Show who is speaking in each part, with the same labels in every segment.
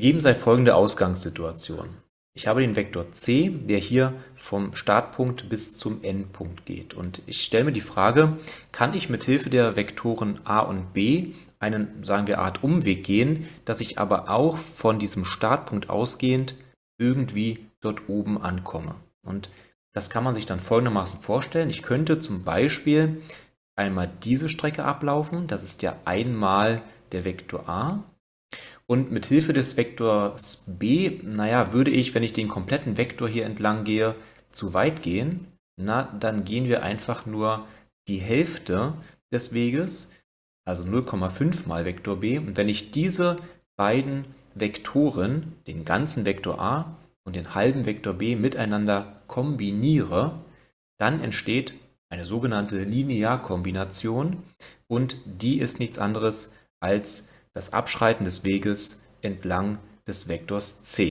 Speaker 1: Gegeben sei folgende Ausgangssituation. Ich habe den Vektor c, der hier vom Startpunkt bis zum Endpunkt geht. Und ich stelle mir die Frage, kann ich mit Hilfe der Vektoren a und b einen, sagen wir, Art Umweg gehen, dass ich aber auch von diesem Startpunkt ausgehend irgendwie dort oben ankomme. Und das kann man sich dann folgendermaßen vorstellen. Ich könnte zum Beispiel einmal diese Strecke ablaufen. Das ist ja einmal der Vektor a und mit Hilfe des Vektors b, naja, würde ich, wenn ich den kompletten Vektor hier entlang gehe, zu weit gehen. Na, dann gehen wir einfach nur die Hälfte des Weges, also 0,5 mal Vektor b. Und wenn ich diese beiden Vektoren, den ganzen Vektor a und den halben Vektor b miteinander kombiniere, dann entsteht eine sogenannte Linearkombination und die ist nichts anderes als das Abschreiten des Weges entlang des Vektors c.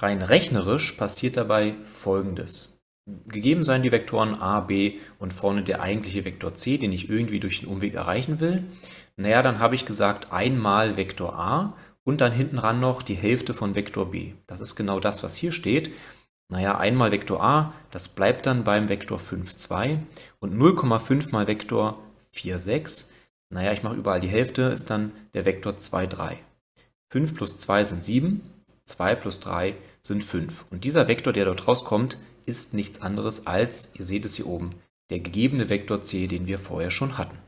Speaker 1: Rein rechnerisch passiert dabei Folgendes. Gegeben seien die Vektoren a, b und vorne der eigentliche Vektor c, den ich irgendwie durch den Umweg erreichen will. Naja, dann habe ich gesagt einmal Vektor a und dann hinten ran noch die Hälfte von Vektor b. Das ist genau das, was hier steht. Naja, einmal Vektor a, das bleibt dann beim Vektor 5, 2 und 0,5 mal Vektor 4, 6 naja, ich mache überall die Hälfte, ist dann der Vektor 2, 3. 5 plus 2 sind 7, 2 plus 3 sind 5. Und dieser Vektor, der dort rauskommt, ist nichts anderes als, ihr seht es hier oben, der gegebene Vektor c, den wir vorher schon hatten.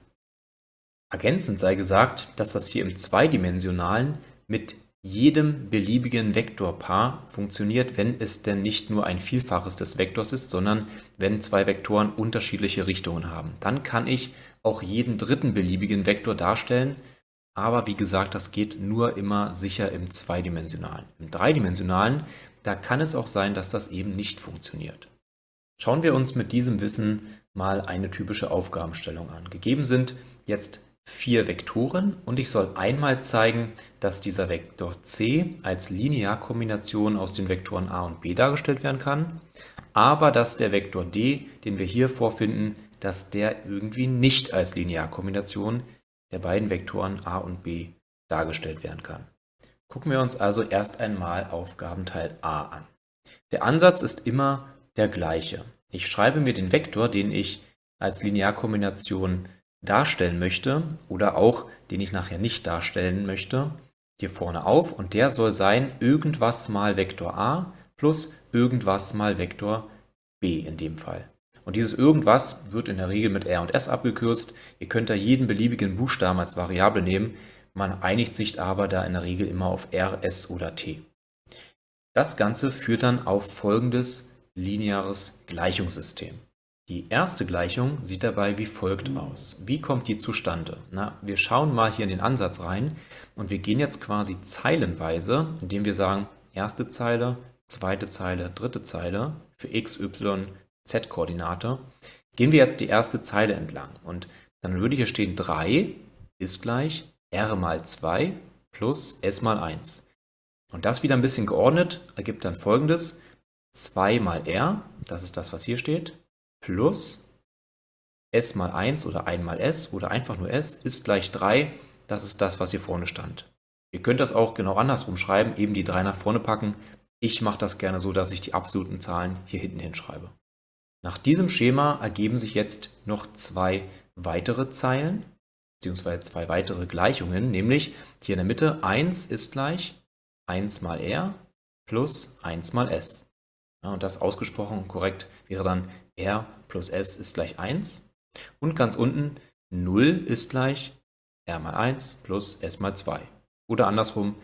Speaker 1: Ergänzend sei gesagt, dass das hier im zweidimensionalen mit jedem beliebigen Vektorpaar funktioniert, wenn es denn nicht nur ein Vielfaches des Vektors ist, sondern wenn zwei Vektoren unterschiedliche Richtungen haben. Dann kann ich auch jeden dritten beliebigen Vektor darstellen, aber wie gesagt, das geht nur immer sicher im Zweidimensionalen. Im Dreidimensionalen, da kann es auch sein, dass das eben nicht funktioniert. Schauen wir uns mit diesem Wissen mal eine typische Aufgabenstellung an. Gegeben sind jetzt vier Vektoren und ich soll einmal zeigen, dass dieser Vektor c als Linearkombination aus den Vektoren a und b dargestellt werden kann, aber dass der Vektor d, den wir hier vorfinden, dass der irgendwie nicht als Linearkombination der beiden Vektoren a und b dargestellt werden kann. Gucken wir uns also erst einmal Aufgabenteil a an. Der Ansatz ist immer der gleiche. Ich schreibe mir den Vektor, den ich als Linearkombination darstellen möchte oder auch den ich nachher nicht darstellen möchte, hier vorne auf und der soll sein irgendwas mal Vektor a plus irgendwas mal Vektor b in dem Fall. Und dieses irgendwas wird in der Regel mit R und S abgekürzt. Ihr könnt da jeden beliebigen Buchstaben als Variable nehmen. Man einigt sich aber da in der Regel immer auf R, S oder T. Das Ganze führt dann auf folgendes lineares Gleichungssystem. Die erste Gleichung sieht dabei wie folgt aus. Wie kommt die zustande? Na, wir schauen mal hier in den Ansatz rein und wir gehen jetzt quasi zeilenweise, indem wir sagen, erste Zeile, zweite Zeile, dritte Zeile für x, y, z-Koordinate. Gehen wir jetzt die erste Zeile entlang und dann würde hier stehen 3 ist gleich r mal 2 plus s mal 1. Und das wieder ein bisschen geordnet ergibt dann folgendes. 2 mal r, das ist das, was hier steht, plus s mal 1 oder 1 mal s oder einfach nur s ist gleich 3. Das ist das, was hier vorne stand. Ihr könnt das auch genau andersrum schreiben, eben die 3 nach vorne packen. Ich mache das gerne so, dass ich die absoluten Zahlen hier hinten hinschreibe. Nach diesem Schema ergeben sich jetzt noch zwei weitere Zeilen, beziehungsweise zwei weitere Gleichungen, nämlich hier in der Mitte 1 ist gleich 1 mal r plus 1 mal s. Ja, und das ausgesprochen korrekt wäre dann r plus s ist gleich 1. Und ganz unten 0 ist gleich r mal 1 plus s mal 2. Oder andersrum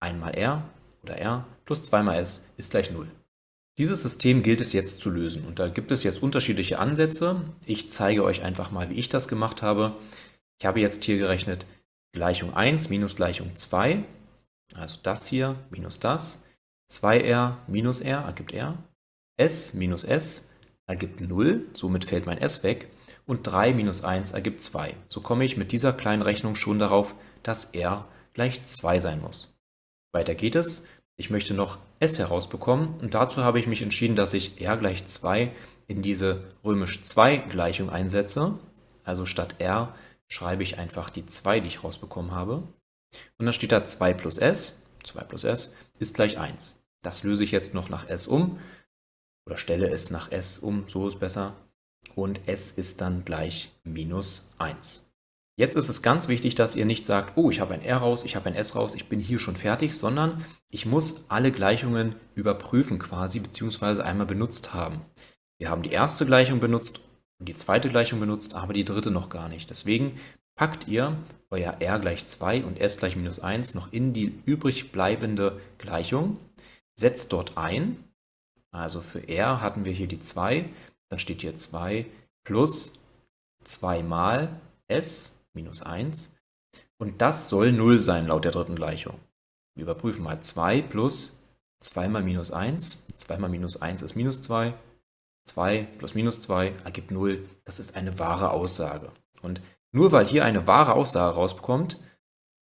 Speaker 1: 1 mal r oder r plus 2 mal s ist gleich 0. Dieses System gilt es jetzt zu lösen und da gibt es jetzt unterschiedliche Ansätze. Ich zeige euch einfach mal, wie ich das gemacht habe. Ich habe jetzt hier gerechnet Gleichung 1 minus Gleichung 2, also das hier minus das, 2r minus r ergibt r, s minus s ergibt 0, somit fällt mein s weg, und 3 minus 1 ergibt 2. So komme ich mit dieser kleinen Rechnung schon darauf, dass r gleich 2 sein muss. Weiter geht es. Ich möchte noch s herausbekommen und dazu habe ich mich entschieden, dass ich r gleich 2 in diese römisch 2 Gleichung einsetze. Also statt r schreibe ich einfach die 2, die ich rausbekommen habe. Und dann steht da 2 plus s, 2 plus s ist gleich 1. Das löse ich jetzt noch nach s um oder stelle es nach s um, so ist besser. Und s ist dann gleich minus 1. Jetzt ist es ganz wichtig, dass ihr nicht sagt, oh, ich habe ein R raus, ich habe ein S raus, ich bin hier schon fertig, sondern ich muss alle Gleichungen überprüfen quasi, beziehungsweise einmal benutzt haben. Wir haben die erste Gleichung benutzt und die zweite Gleichung benutzt, aber die dritte noch gar nicht. Deswegen packt ihr euer R gleich 2 und S gleich minus 1 noch in die übrig bleibende Gleichung, setzt dort ein also für R hatten wir hier die 2, dann steht hier 2 plus 2 mal S minus 1. Und das soll 0 sein laut der dritten Gleichung. Wir überprüfen mal 2 plus 2 mal minus 1. 2 mal minus 1 ist minus 2. 2 plus minus 2 ergibt 0. Das ist eine wahre Aussage. Und nur weil hier eine wahre Aussage rauskommt,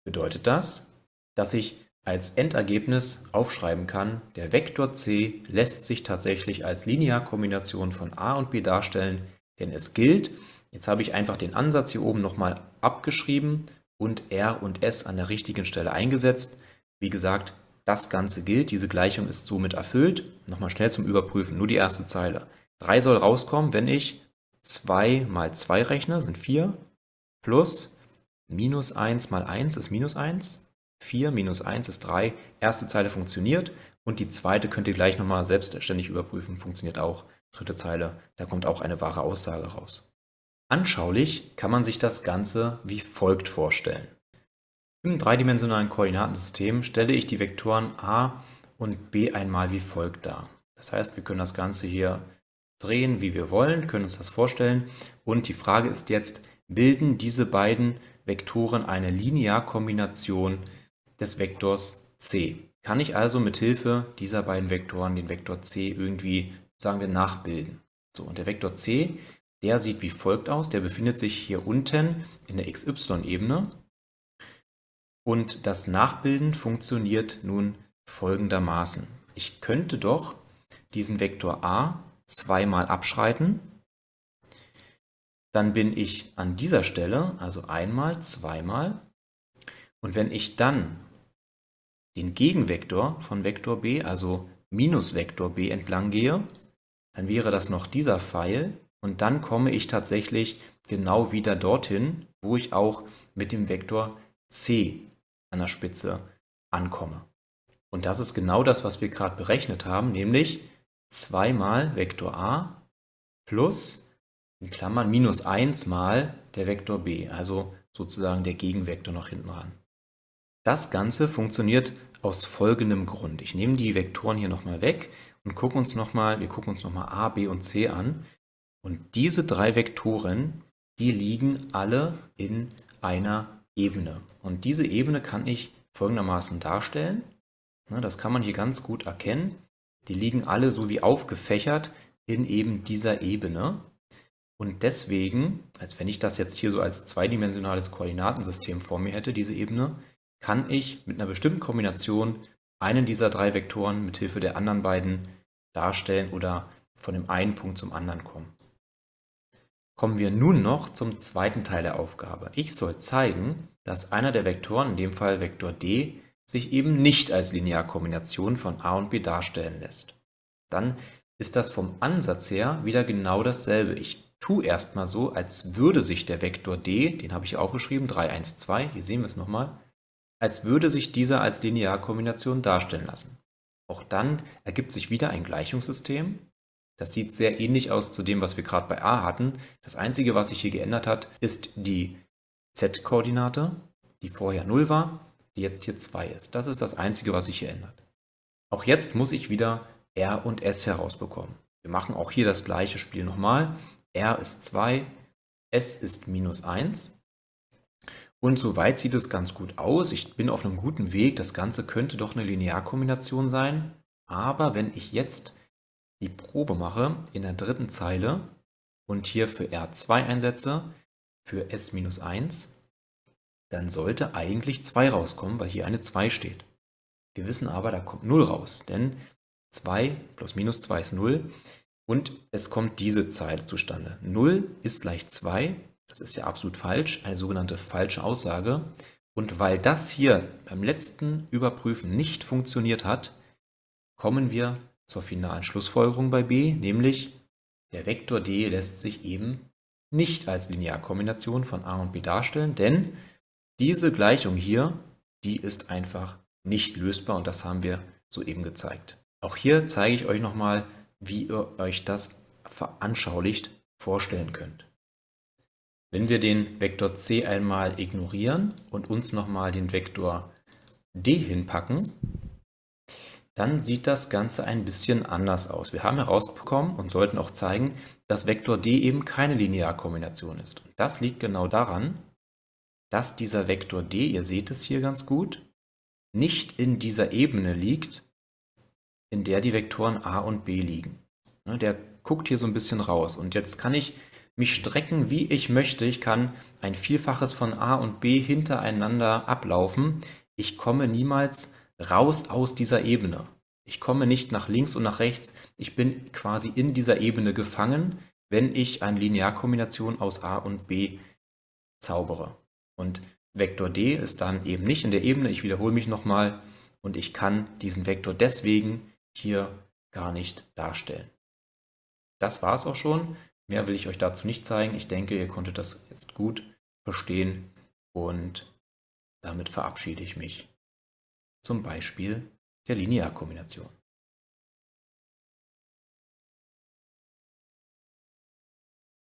Speaker 1: bedeutet das, dass ich als Endergebnis aufschreiben kann, der Vektor c lässt sich tatsächlich als Linearkombination von a und b darstellen, denn es gilt, jetzt habe ich einfach den Ansatz hier oben nochmal abgeschrieben und r und s an der richtigen Stelle eingesetzt. Wie gesagt, das Ganze gilt, diese Gleichung ist somit erfüllt. Nochmal schnell zum Überprüfen, nur die erste Zeile. 3 soll rauskommen, wenn ich 2 mal 2 rechne, sind 4, plus minus 1 mal 1 ist minus 1 4 minus 1 ist 3, erste Zeile funktioniert und die zweite könnt ihr gleich nochmal selbstständig überprüfen, funktioniert auch. Dritte Zeile, da kommt auch eine wahre Aussage raus. Anschaulich kann man sich das Ganze wie folgt vorstellen. Im dreidimensionalen Koordinatensystem stelle ich die Vektoren a und b einmal wie folgt dar. Das heißt, wir können das Ganze hier drehen, wie wir wollen, können uns das vorstellen. Und die Frage ist jetzt, bilden diese beiden Vektoren eine Linearkombination, des Vektors c. Kann ich also mit Hilfe dieser beiden Vektoren den Vektor c irgendwie, sagen wir, nachbilden. So, und der Vektor c, der sieht wie folgt aus. Der befindet sich hier unten in der xy-Ebene. Und das Nachbilden funktioniert nun folgendermaßen. Ich könnte doch diesen Vektor a zweimal abschreiten. Dann bin ich an dieser Stelle, also einmal, zweimal. Und wenn ich dann den Gegenvektor von Vektor b, also minus Vektor b entlang gehe, dann wäre das noch dieser Pfeil und dann komme ich tatsächlich genau wieder dorthin, wo ich auch mit dem Vektor c an der Spitze ankomme. Und das ist genau das, was wir gerade berechnet haben, nämlich 2 mal Vektor a plus in Klammern minus 1 mal der Vektor b, also sozusagen der Gegenvektor noch hinten ran. Das Ganze funktioniert aus folgendem Grund. Ich nehme die Vektoren hier nochmal weg und gucke uns nochmal, wir gucken uns nochmal A, B und C an. Und diese drei Vektoren, die liegen alle in einer Ebene. Und diese Ebene kann ich folgendermaßen darstellen. Das kann man hier ganz gut erkennen. Die liegen alle so wie aufgefächert in eben dieser Ebene. Und deswegen, als wenn ich das jetzt hier so als zweidimensionales Koordinatensystem vor mir hätte, diese Ebene, kann ich mit einer bestimmten Kombination einen dieser drei Vektoren mit Hilfe der anderen beiden darstellen oder von dem einen Punkt zum anderen kommen. Kommen wir nun noch zum zweiten Teil der Aufgabe. Ich soll zeigen, dass einer der Vektoren, in dem Fall Vektor d, sich eben nicht als Linearkombination von a und b darstellen lässt. Dann ist das vom Ansatz her wieder genau dasselbe. Ich tue erstmal so, als würde sich der Vektor d, den habe ich aufgeschrieben, 3, 1, 2, hier sehen wir es nochmal, als würde sich dieser als Linearkombination darstellen lassen. Auch dann ergibt sich wieder ein Gleichungssystem. Das sieht sehr ähnlich aus zu dem, was wir gerade bei a hatten. Das Einzige, was sich hier geändert hat, ist die z-Koordinate, die vorher 0 war, die jetzt hier 2 ist. Das ist das Einzige, was sich hier ändert. Auch jetzt muss ich wieder r und s herausbekommen. Wir machen auch hier das gleiche Spiel nochmal. r ist 2, s ist minus 1 und soweit sieht es ganz gut aus. Ich bin auf einem guten Weg. Das Ganze könnte doch eine Linearkombination sein. Aber wenn ich jetzt die Probe mache in der dritten Zeile und hier für R2 einsetze, für S-1, dann sollte eigentlich 2 rauskommen, weil hier eine 2 steht. Wir wissen aber, da kommt 0 raus, denn 2 plus minus 2 ist 0 und es kommt diese Zeile zustande. 0 ist gleich 2 das ist ja absolut falsch, eine sogenannte falsche Aussage. Und weil das hier beim letzten Überprüfen nicht funktioniert hat, kommen wir zur finalen Schlussfolgerung bei B, nämlich der Vektor D lässt sich eben nicht als Linearkombination von A und B darstellen, denn diese Gleichung hier, die ist einfach nicht lösbar und das haben wir soeben gezeigt. Auch hier zeige ich euch nochmal, wie ihr euch das veranschaulicht vorstellen könnt. Wenn wir den Vektor c einmal ignorieren und uns nochmal den Vektor d hinpacken, dann sieht das Ganze ein bisschen anders aus. Wir haben herausbekommen und sollten auch zeigen, dass Vektor d eben keine Linearkombination ist. Und das liegt genau daran, dass dieser Vektor d, ihr seht es hier ganz gut, nicht in dieser Ebene liegt, in der die Vektoren a und b liegen. Ne, der guckt hier so ein bisschen raus. Und jetzt kann ich mich strecken, wie ich möchte. Ich kann ein Vielfaches von A und B hintereinander ablaufen. Ich komme niemals raus aus dieser Ebene. Ich komme nicht nach links und nach rechts. Ich bin quasi in dieser Ebene gefangen, wenn ich eine Linearkombination aus A und B zaubere. Und Vektor D ist dann eben nicht in der Ebene. Ich wiederhole mich nochmal. Und ich kann diesen Vektor deswegen hier gar nicht darstellen. Das war es auch schon. Mehr will ich euch dazu nicht zeigen. Ich denke, ihr konntet das jetzt gut verstehen und damit verabschiede ich mich. Zum Beispiel der Linearkombination.